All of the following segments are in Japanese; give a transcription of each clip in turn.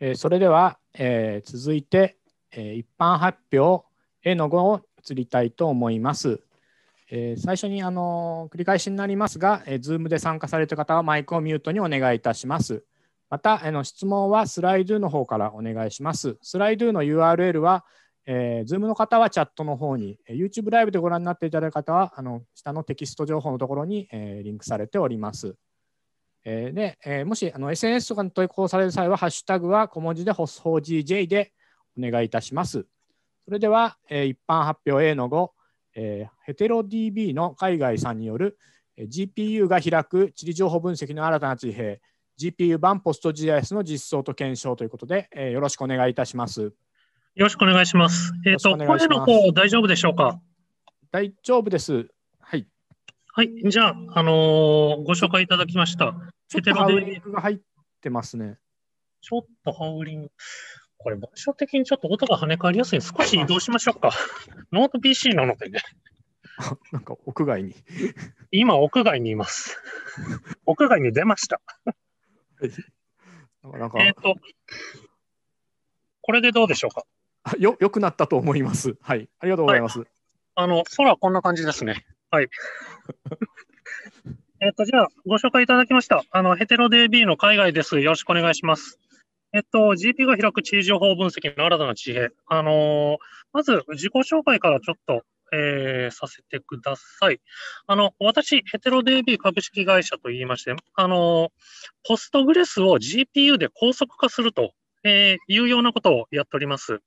えそれでは、え続いて、え一般発表への後を移りたいと思います。え最初に、あの繰り返しになりますが、えー、Zoom で参加された方はマイクをミュートにお願いいたします。また、あの質問はスライドの方からお願いします。スライドの URL は、えー、Zoom の方はチャットの方に、YouTube ライブでご覧になっていただく方は、あの下のテキスト情報のところに、えリンクされております。えー、で、えー、もしあの SNS とかに投稿される際は、ハッシュタグは小文字で h o s h g j でお願いいたします。それでは、えー、一般発表 A の後、えー、ヘテロ DB の海外さんによる、えー、GPU が開く地理情報分析の新たな地平、GPU 版ポスト GIS の実装と検証ということで、えー、よろしくお願いいたします。よろしくお願いします。えっ、ー、と、声の方大丈夫でしょうか大丈夫です。はい。はい、じゃあ、あのー、ご紹介いただきました。ちょっとハウリングが入ってますね。ちょっとハウリング。これ、場所的にちょっと音が跳ね返りやすい少し移動しましょうか。ノート PC なのでね。なんか屋外に。今、屋外にいます。屋外に出ました。なんかえっ、ー、と、これでどうでしょうか。よ、良くなったと思います。はい。ありがとうございます。はい、あの、空こんな感じですね。はい。えっと、じゃあ、ご紹介いただきました。あの、ヘテロ DB の海外です。よろしくお願いします。えっと、GP が開く地理情報分析の新たな地平。あのー、まず、自己紹介からちょっと、えー、させてください。あの、私、ヘテロ DB 株式会社と言いまして、あのー、ポストグレスを GPU で高速化すると、えー、いうようなことをやっております。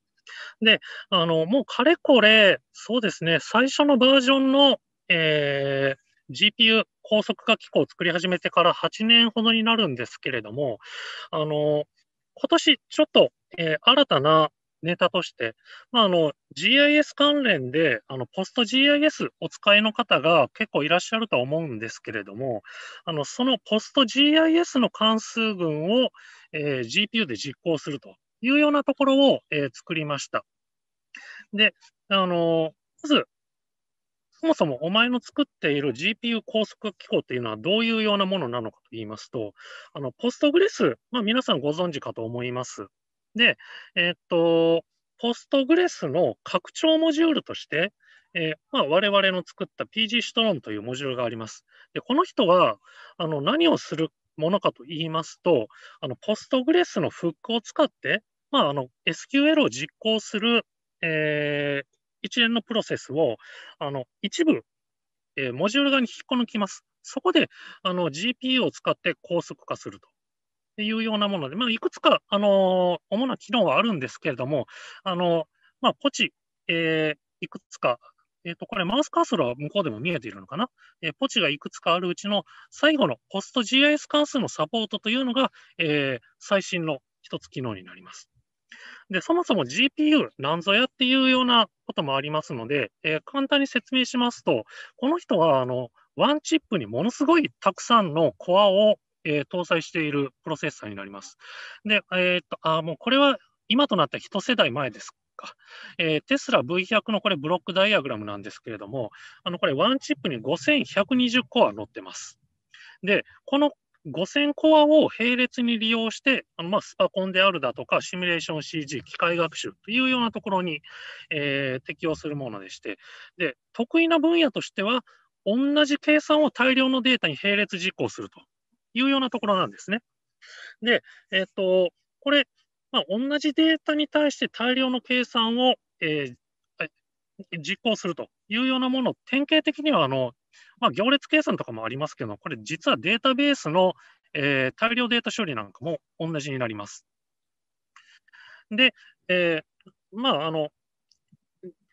で、あの、もうかれこれ、そうですね、最初のバージョンの、えー、GPU 高速化機構を作り始めてから8年ほどになるんですけれども、あの、今年ちょっと、えー、新たなネタとして、まあ、あの GIS 関連で、あのポスト GIS お使いの方が結構いらっしゃるとは思うんですけれども、あのそのポスト GIS の関数群を、えー、GPU で実行するというようなところを、えー、作りました。で、あのまずそもそもお前の作っている GPU 高速機構というのはどういうようなものなのかと言いますと、あの、ポストグレス、まあ、皆さんご存知かと思います。で、えー、っと、ポストグレスの拡張モジュールとして、えー、まあ、我々の作った PG シトロンというモジュールがあります。で、この人は、あの、何をするものかと言いますと、あの、ポストグレスのフックを使って、まあ、あの、SQL を実行する、えー一連のプロセスを、あの、一部、えー、モジュール側に引っこ抜きます。そこで、あの、GPU を使って高速化すると。いうようなもので、まあ、いくつか、あの主な機能はあるんですけれども、あのまあ、ポチ、えー、いくつか、えっ、ー、と、これ、マウスカーソルは向こうでも見えているのかな、えー、ポチがいくつかあるうちの最後のコスト GIS 関数のサポートというのが、えー、最新の一つ機能になります。で、そもそも GPU、なんぞやっていうようなこともありますので、えー、簡単に説明しますと、この人は、あの、ワンチップにものすごいたくさんのコアを、えー、搭載しているプロセッサーになります。で、えっ、と、あ、もうこれは今となった一世代前ですか。えー、テスラ V100 のこれブロックダイアグラムなんですけれども、あのこれワンチップに5120コア乗ってます。で、この5000コアを並列に利用して、あのまあスパコンであるだとか、シミュレーション CG、機械学習というようなところに、えー、適用するものでしてで、得意な分野としては、同じ計算を大量のデータに並列実行するというようなところなんですね。で、えっ、と、これ、まあ、同じデータに対して大量の計算を、えー、実行するというようなもの、典型的にはあの、まあ、行列計算とかもありますけど、これ実はデータベースの、えー、大量データ処理なんかも同じになります。で、えー、まあ、あの、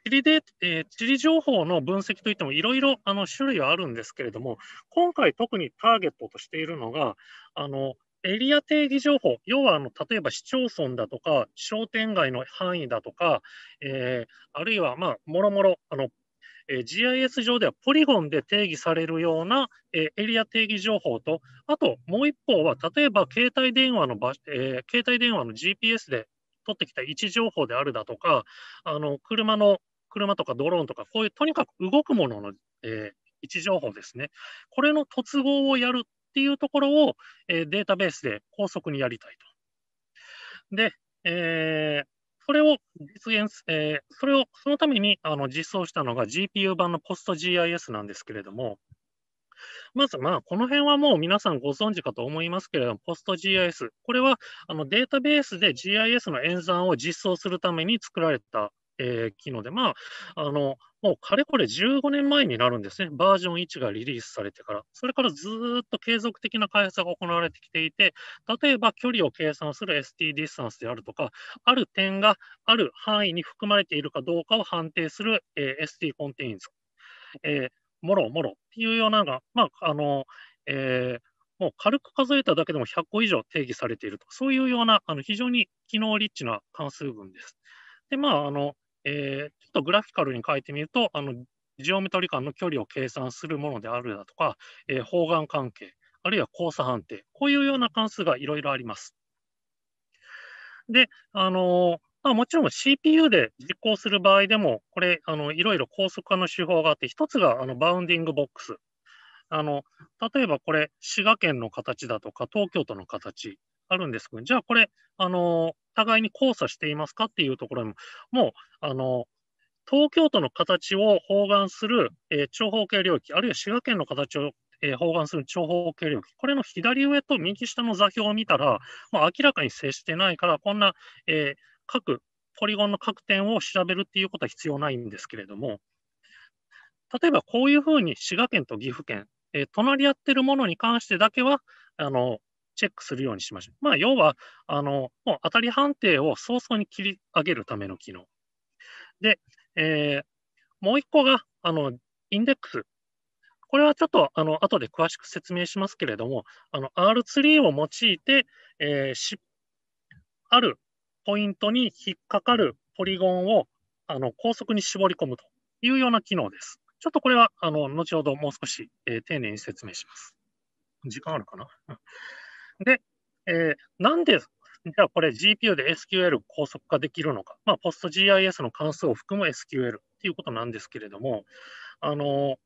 地理で、えー、地理情報の分析といってもいろいろ種類はあるんですけれども、今回特にターゲットとしているのが、あのエリア定義情報、要はあの例えば市町村だとか、商店街の範囲だとか、えー、あるいは、まあ、もろもろあの、えー、GIS 上ではポリゴンで定義されるような、えー、エリア定義情報と、あともう一方は、例えば携帯電話の場、え携帯電話の GPS で取ってきた位置情報であるだとか、あの車の車とかドローンとか、こういうとにかく動くものの、え位置情報ですね、これの突合をやるっていうところを、えー、データベースで高速にやりたいと。で、えー、それを実現、えー、それを、そのためにあの実装したのが GPU 版の PostGIS なんですけれども、まず、まあ、この辺はもう皆さんご存知かと思いますけれども、PostGIS。これはあのデータベースで GIS の演算を実装するために作られたえー、機能で、まあ、あの、もうかれこれ15年前になるんですね。バージョン1がリリースされてから。それからずっと継続的な開発が行われてきていて、例えば距離を計算する ST ディスタンスであるとか、ある点がある範囲に含まれているかどうかを判定する、えー、ST コンテインズ。えー、もろもろっていうようなが、まあ、あの、えー、もう軽く数えただけでも100個以上定義されていると、そういうようなあの非常に機能リッチな関数群です。で、まあ、あの、えー、ちょっとグラフィカルに書いてみると、あのジオメトリ間の距離を計算するものであるだとか、えー、方眼関係、あるいは交差判定、こういうような関数がいろいろあります。で、あのまあ、もちろん CPU で実行する場合でも、これ、あのいろいろ高速化の手法があって、一つがあのバウンディングボックス。あの例えばこれ、滋賀県の形だとか、東京都の形、あるんですけど、じゃあこれ、あの、互いに交差していますかっていうところにも、もう、あの、東京都の形を包含する、えー、長方形領域、あるいは滋賀県の形を、えー、包含する長方形領域、これの左上と右下の座標を見たら、もう明らかに接してないから、こんな、えー、各ポリゴンの各点を調べるっていうことは必要ないんですけれども、例えばこういうふうに滋賀県と岐阜県、えー、隣り合ってるものに関してだけは、あのチェックするようにしましょう。まあ、要は、あの、もう当たり判定を早々に切り上げるための機能。で、えー、もう一個が、あの、インデックス。これはちょっと、あの、後で詳しく説明しますけれども、あの、R 3を用いて、えー、し、あるポイントに引っかかるポリゴンを、あの、高速に絞り込むというような機能です。ちょっとこれは、あの、後ほどもう少し、えー、丁寧に説明します。時間あるかなで、えー、なんで、じゃあこれ GPU で SQL 高速化できるのか、まあ、PostGIS の関数を含む SQL っていうことなんですけれども、あの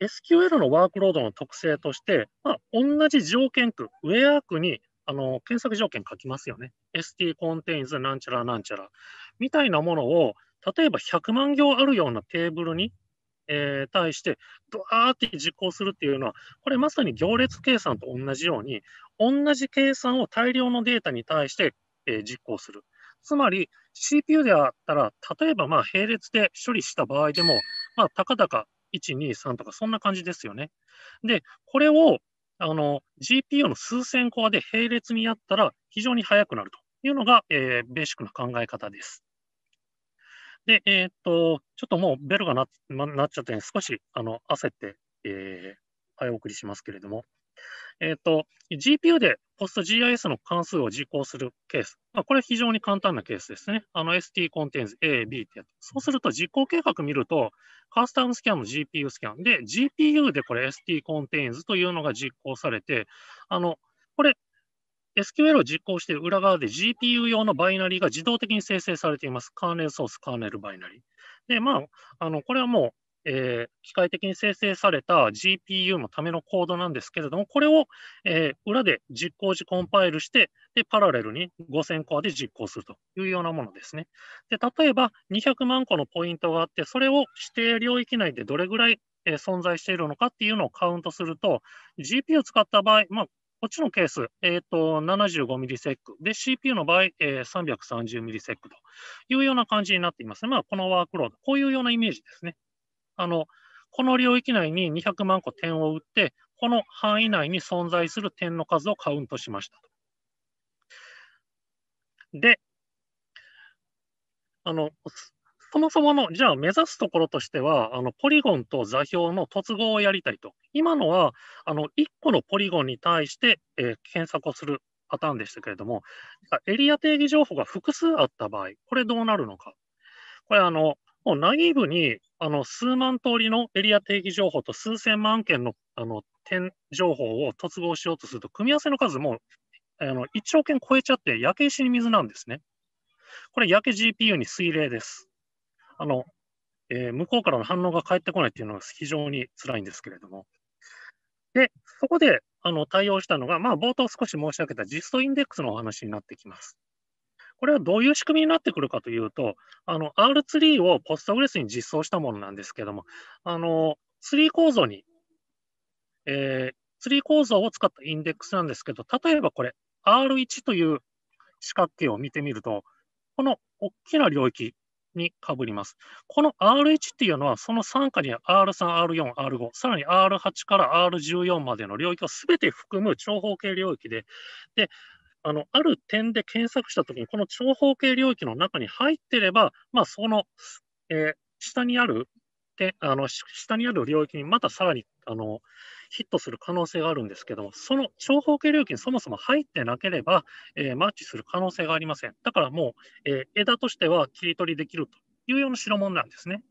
SQL のワークロードの特性として、まあ、同じ条件区、ウェア区にあの検索条件書きますよね。st contains なんちゃらなんちゃらみたいなものを、例えば100万行あるようなテーブルにえー、対して、ど、ワーって実行するっていうのは、これまさに行列計算と同じように、同じ計算を大量のデータに対して、えー、実行する。つまり、CPU であったら、例えばまあ並列で処理した場合でも、まあ、たかか1、2、3とか、そんな感じですよね。で、これをあの GPU の数千コアで並列にやったら、非常に速くなるというのが、えー、ベーシックな考え方です。で、えー、っと、ちょっともうベルが鳴っちゃって、少しあの焦って、えー、早送りしますけれども、えー、っと、GPU で PostGIS の関数を実行するケース。まあ、これ非常に簡単なケースですね。あの ST コンテンツ A、B ってやつ。そうすると実行計画見ると、カスタムスキャンの GPU スキャン。で、GPU でこれ ST コンテンツというのが実行されて、あの、これ SQL を実行している裏側で GPU 用のバイナリーが自動的に生成されています。カーネルソース、カーネルバイナリー。で、まあ、あのこれはもう、えー、機械的に生成された GPU のためのコードなんですけれども、これを、えー、裏で実行時コンパイルして、で、パラレルに5000コアで実行するというようなものですね。で、例えば200万個のポイントがあって、それを指定領域内でどれぐらいえ存在しているのかっていうのをカウントすると、GPU を使った場合、まあ、こっちのケース、えーと、75ミリセック。で、CPU の場合、えー、330ミリセックというような感じになっています、ね。まあ、このワークロード、こういうようなイメージですね。あの、この領域内に200万個点を打って、この範囲内に存在する点の数をカウントしました。で、あの、そもそもの、じゃあ目指すところとしては、あのポリゴンと座標の突合をやりたいと。今のは、あの1個のポリゴンに対して、えー、検索をするパターンでしたけれども、エリア定義情報が複数あった場合、これどうなるのか。これ、あの、もうナイーブに、あの、数万通りのエリア定義情報と数千万件の、あの、点情報を突合しようとすると、組み合わせの数も、あの、1兆件超えちゃって、焼け石に水なんですね。これ、焼け GPU に水冷です。あの、えー、向こうからの反応が返ってこないっていうのは非常に辛いんですけれども。で、そこであの対応したのが、まあ、冒頭少し申し上げた実装インデックスのお話になってきます。これはどういう仕組みになってくるかというと、R3 を Postgres に実装したものなんですけれども、あのツリー構造に、えー、ツリー構造を使ったインデックスなんですけど、例えばこれ、R1 という四角形を見てみると、この大きな領域、にかぶります。この R1 っていうのは、その傘下に R3、R4、R5、さらに R8 から R14 までの領域を全て含む長方形領域で、であのある点で検索したときに、この長方形領域の中に入ってれば、まあ、その、えー、下にあるて、あの下にある領域にまたさらにあのヒットする可能性があるんですけどその長方形領域にそもそも入ってなければ、えー、マッチする可能性がありません。だからもう、えー、枝としては切り取りできるというような代物なんですね。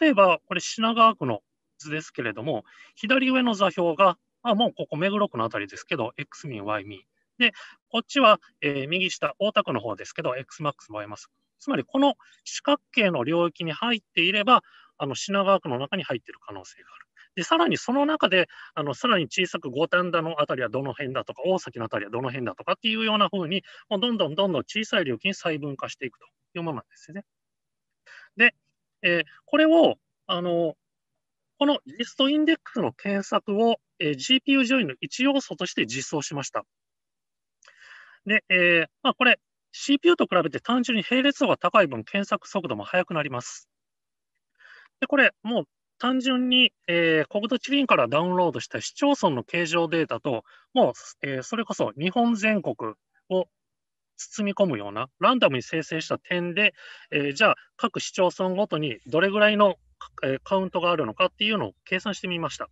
例えば、これ品川区の図ですけれども、左上の座標が、まあ、もうここ目黒区の辺りですけど、X 民、Y 民。で、こっちは、えー、右下、大田区の方ですけど、XMAX、もありますつまりこの四角形の領域に入っていれば、あの品川区の中に入っている可能性がある。で、さらにその中で、あのさらに小さく五反田のあたりはどの辺だとか、大崎のあたりはどの辺だとかっていうようなふうに、もうどんどんどんどん小さい領域に細分化していくというものなんですね。で、えー、これを、あのこのリストインデックスの検索を、えー、GPU 上位の一要素として実装しました。で、えーまあ、これ、CPU と比べて単純に並列度が高い分、検索速度も速くなります。で、これ、もう単純に、えー、国土地理院からダウンロードした市町村の形状データと、もう、えー、それこそ日本全国を包み込むような、ランダムに生成した点で、えー、じゃあ、各市町村ごとにどれぐらいの、カウントがあるのかっていうのを計算してみました。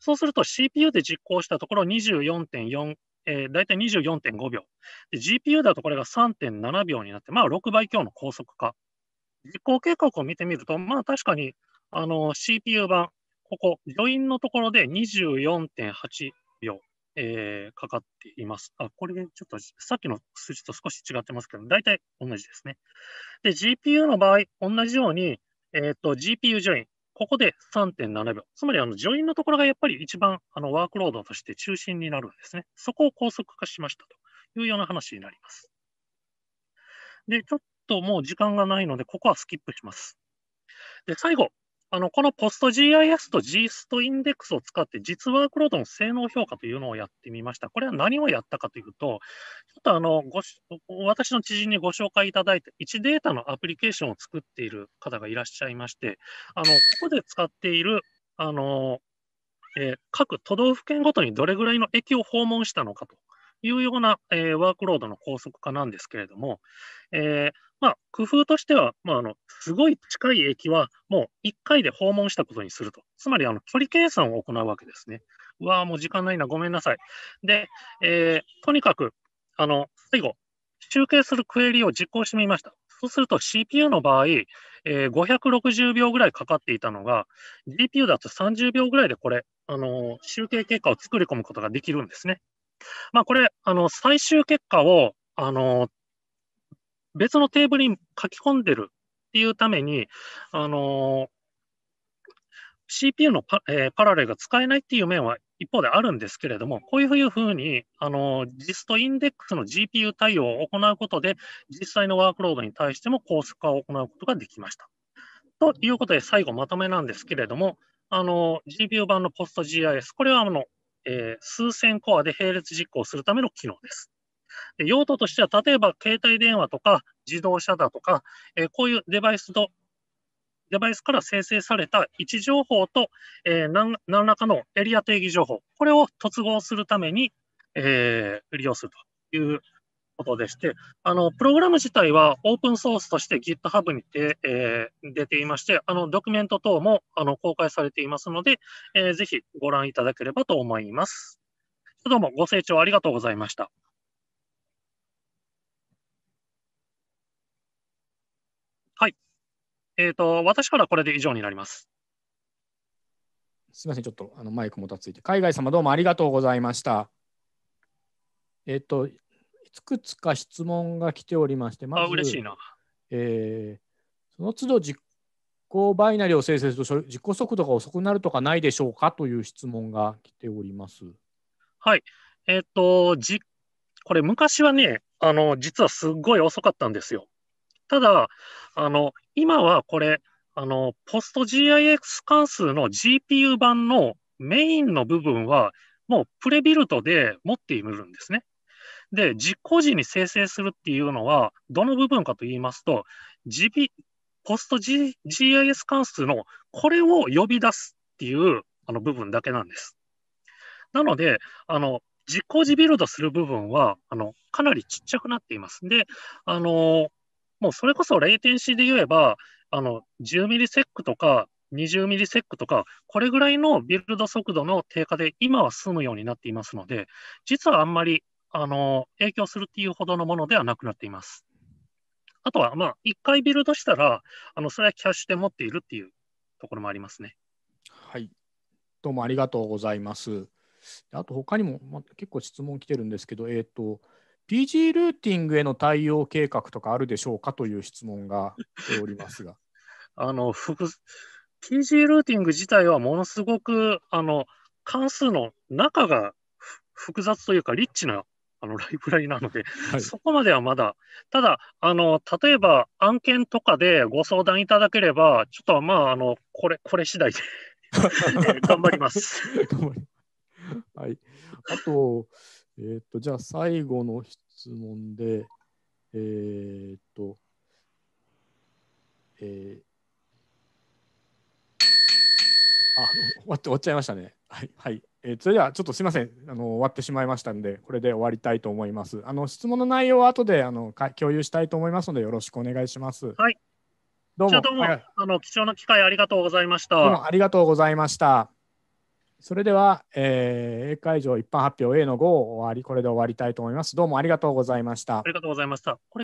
そうすると CPU で実行したところ24.4、えー、大体24.5秒 GPU だとこれが3.7秒になって、まあ6倍強の高速化実行計画を見てみると、まあ確かに、あの、CPU 版、ここ、ジインのところで24.8秒、えー、かかっています。あ、これちょっとさっきの数字と少し違ってますけど、大体同じですね。で、GPU の場合、同じように、えっ、ー、と、GPU ジョイン、ここで3.7秒。つまり、あの、ジョインのところがやっぱり一番、あの、ワークロードとして中心になるんですね。そこを高速化しましたというような話になります。で、ちょっともう時間がないので、ここはスキップします。で、最後、あの、この PostGIS と GST インデックスを使って、実ワークロードの性能評価というのをやってみました。これは何をやったかというと、ちょっとあの、ごし私の知人にご紹介いただいて、1データのアプリケーションを作っている方がいらっしゃいまして、あの、ここで使っている、あの、えー、各都道府県ごとにどれぐらいの駅を訪問したのかというような、えー、ワークロードの高速化なんですけれども、えーまあ、工夫としては、まあ、あの、すごい近い駅は、もう1回で訪問したことにすると。つまり、あの、距離計算を行うわけですね。うわもう時間ないな、ごめんなさい。で、えー、とにかく、あの、最後、集計するクエリを実行してみました。そうすると CPU の場合、えー、560秒ぐらいかかっていたのが、GPU だと30秒ぐらいでこれ、あのー、集計結果を作り込むことができるんですね。まあ、これ、あの、最終結果を、あのー、別のテーブルに書き込んでるっていうために、あの CPU のパ,、えー、パラレルが使えないっていう面は一方であるんですけれども、こういうふうに、あの、実とインデックスの GPU 対応を行うことで、実際のワークロードに対しても高速化を行うことができました。ということで、最後まとめなんですけれども、あの、GPU 版の PostGIS、これはあの、えー、数千コアで並列実行するための機能です。用途としては、例えば携帯電話とか自動車だとか、えこういうデバイスと、デバイスから生成された位置情報と、え何らかのエリア定義情報、これを突合するために、え利用するということでして、あの、プログラム自体はオープンソースとして GitHub にて、えー、出ていまして、あの、ドキュメント等もあの公開されていますので、えー、ぜひご覧いただければと思います。どうもご清聴ありがとうございました。えっ、ー、と、私からこれで以上になります。すみません、ちょっとあのマイクもたついて。海外様どうもありがとうございました。えっ、ー、と、いくつか質問が来ておりまして、まず、嬉しいな。えー、その都度実行バイナリを生成すると実行速度が遅くなるとかないでしょうかという質問が来ております。はい。えっ、ー、と、じこれ昔はね、あの、実はすごい遅かったんですよ。ただ、あの、今はこれ、あの、ポスト GIX 関数の GPU 版のメインの部分は、もうプレビルトで持っているんですね。で、実行時に生成するっていうのは、どの部分かと言いますと、GP、ポスト、G、GIS 関数のこれを呼び出すっていうあの部分だけなんです。なので、あの、実行時ビルドする部分は、あの、かなりちっちゃくなっています。で、あの、もうそれこそレイテンシーで言えば、あの、10ミリセックとか、20ミリセックとか、これぐらいのビルド速度の低下で今は済むようになっていますので、実はあんまりあの影響するっていうほどのものではなくなっています。あとは、まあ、1回ビルドしたら、あのそれはキャッシュで持っているっていうところもありますね。はい。どうもありがとうございます。あと、他にも、まあ、結構質問来てるんですけど、えっ、ー、と、PG ルーティングへの対応計画とかあるでしょうかという質問が来ておりますが。あの PG ルーティング自体はものすごくあの関数の中が複雑というかリッチなあのライブラリなので、はい、そこまではまだ、ただあの、例えば案件とかでご相談いただければ、ちょっとまああのこれ、これ次第で 頑張ります。はい、あとえー、っと、じゃあ最後の質問で、えー、っと、えー、あ、終わって終わっちゃいましたね。はい、はい。えー、それではちょっとすみませんあの終わってしまいましたんでこれで終わりたいと思いますあの質問の内容は後であの共有したいと思いますのでよろしくお願いしますはいどうもあの貴重な機会ありがとうございましたありがとうございましたそれでは、えー、会場一般発表 A の5終わり、これで終わりたいと思います。どうもありがとうございました。ありがとうございました。これ